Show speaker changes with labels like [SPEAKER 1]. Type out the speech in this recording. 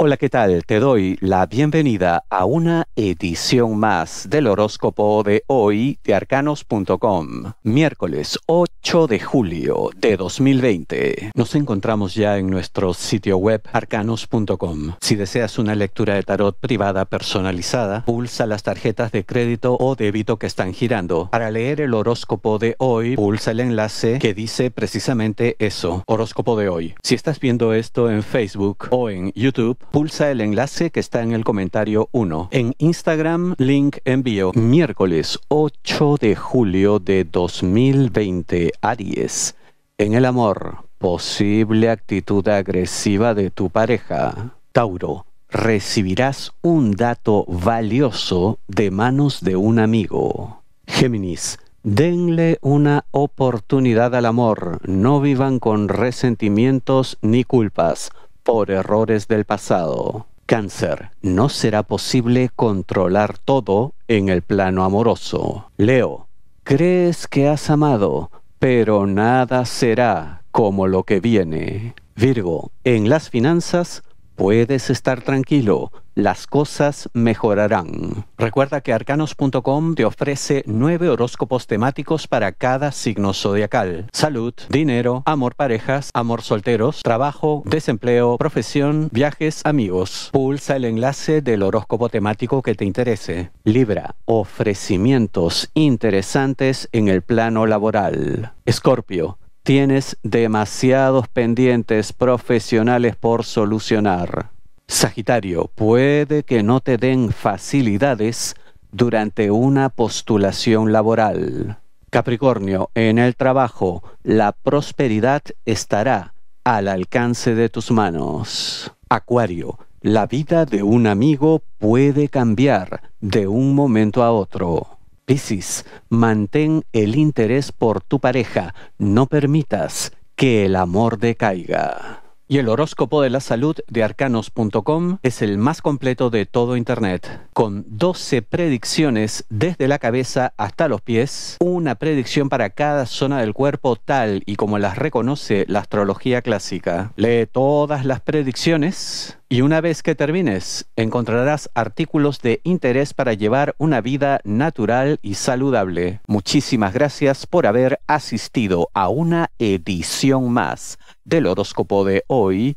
[SPEAKER 1] Hola, ¿qué tal? Te doy la bienvenida a una edición más del horóscopo de hoy de arcanos.com, miércoles 8 de julio de 2020. Nos encontramos ya en nuestro sitio web arcanos.com. Si deseas una lectura de tarot privada personalizada, pulsa las tarjetas de crédito o débito que están girando. Para leer el horóscopo de hoy, pulsa el enlace que dice precisamente eso, horóscopo de hoy. Si estás viendo esto en Facebook o en YouTube, Pulsa el enlace que está en el comentario 1. En Instagram, link envío miércoles 8 de julio de 2020, Aries. En el amor, posible actitud agresiva de tu pareja. Tauro, recibirás un dato valioso de manos de un amigo. Géminis, denle una oportunidad al amor, no vivan con resentimientos ni culpas por errores del pasado. Cáncer, no será posible controlar todo en el plano amoroso. Leo, crees que has amado, pero nada será como lo que viene. Virgo, en las finanzas puedes estar tranquilo las cosas mejorarán. Recuerda que arcanos.com te ofrece nueve horóscopos temáticos para cada signo zodiacal. Salud, dinero, amor parejas, amor solteros, trabajo, desempleo, profesión, viajes, amigos. Pulsa el enlace del horóscopo temático que te interese. Libra, ofrecimientos interesantes en el plano laboral. Escorpio, tienes demasiados pendientes profesionales por solucionar. Sagitario, puede que no te den facilidades durante una postulación laboral. Capricornio, en el trabajo, la prosperidad estará al alcance de tus manos. Acuario, la vida de un amigo puede cambiar de un momento a otro. Piscis, mantén el interés por tu pareja, no permitas que el amor decaiga. Y el horóscopo de la salud de arcanos.com es el más completo de todo Internet, con 12 predicciones desde la cabeza hasta los pies, una predicción para cada zona del cuerpo tal y como las reconoce la astrología clásica. Lee todas las predicciones y una vez que termines, encontrarás artículos de interés para llevar una vida natural y saludable. Muchísimas gracias por haber asistido a una edición más del horóscopo de hoy